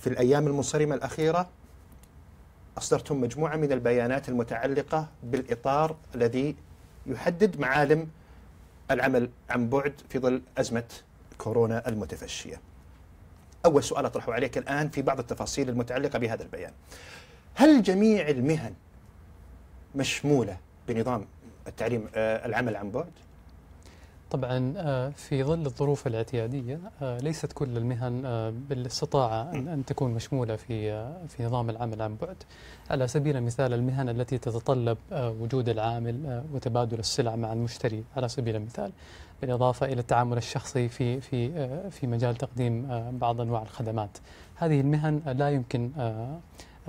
في الأيام المنصرمة الأخيرة أصدرتم مجموعة من البيانات المتعلقة بالإطار الذي يحدد معالم العمل عن بعد في ظل أزمة كورونا المتفشية أول سؤال أطرحه عليك الآن في بعض التفاصيل المتعلقة بهذا البيان هل جميع المهن مشمولة بنظام التعليم آه، العمل عن بعد؟ طبعا آه، في ظل الظروف الاعتياديه آه، ليست كل المهن آه، بالاستطاعه ان تكون مشموله في في نظام العمل عن بعد. على سبيل المثال المهن التي تتطلب وجود العامل وتبادل السلع مع المشتري على سبيل المثال، بالاضافه الى التعامل الشخصي في في في مجال تقديم بعض انواع الخدمات. هذه المهن لا يمكن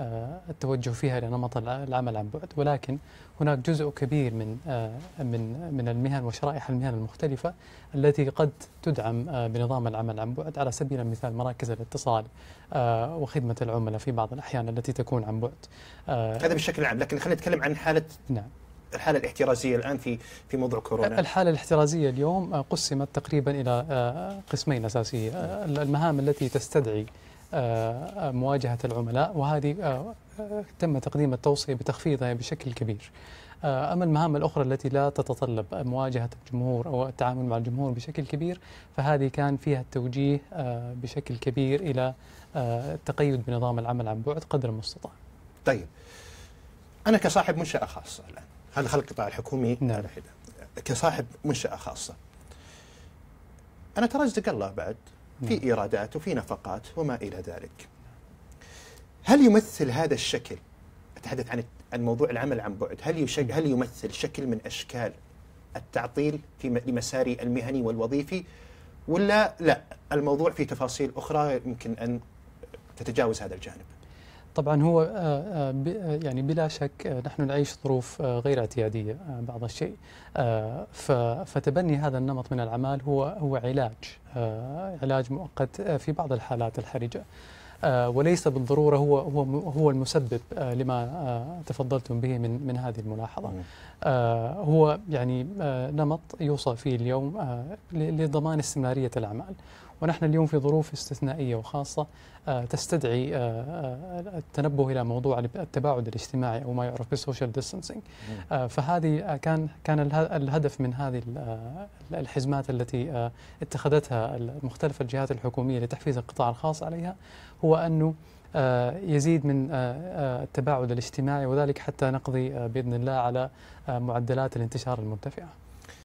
آه، التوجه فيها لنمط العمل عن بعد ولكن هناك جزء كبير من آه، من من المهن وشرائح المهن المختلفه التي قد تدعم آه، بنظام العمل عن بعد على سبيل المثال مراكز الاتصال وخدمه العملاء في بعض الاحيان التي تكون عن بعد هذا بشكل عام لكن خلينا نتكلم عن حاله نعم الحالة الاحترازية الآن في في موضوع كورونا الحالة الاحترازية اليوم قسمت تقريبا إلى قسمين أساسية المهام التي تستدعي آه، آه، مواجهة العملاء وهذه آه، تم تقديم التوصية بتخفيضها بشكل كبير أما المهام الأخرى التي لا تتطلب مواجهة الجمهور أو التعامل مع الجمهور بشكل كبير فهذه كان فيها التوجيه بشكل كبير إلى التقيد بنظام العمل عن بعد قدر المستطاع طيب أنا كصاحب منشأة خاصة الآن هذا خلق القطاع الحكومي نعم. كصاحب منشأة خاصة أنا ترى الله بعد في نعم. إيرادات وفي نفقات وما إلى ذلك هل يمثل هذا الشكل أتحدث عن عن موضوع العمل عن بعد هل نعم. هل يمثل شكل من أشكال التعطيل في لمساري المهني والوظيفي ولا لا الموضوع في تفاصيل أخرى يمكن أن تتجاوز هذا الجانب طبعا هو آه، آه، آه، يعني بلا شك نحن نعيش ظروف غير اعتيادية بعض الشيء فتبني هذا النمط من الأعمال هو هو علاج علاج مؤقت في بعض الحالات الحرجة وليس بالضروره هو هو هو المسبب لما تفضلتم به من من هذه الملاحظه. هو يعني نمط يوصى فيه اليوم لضمان استمراريه الاعمال ونحن اليوم في ظروف استثنائية وخاصة آه، تستدعي آه، آه، التنبه إلى موضوع التباعد الاجتماعي أو ما يعرف بالسوشيال ديستانسينج فهذه كان كان الهدف من هذه الحزمات التي اتخذتها مختلف الجهات الحكومية لتحفيز القطاع الخاص عليها هو أنه يزيد من التباعد الاجتماعي وذلك حتى نقضي باذن الله على معدلات الانتشار المرتفعه.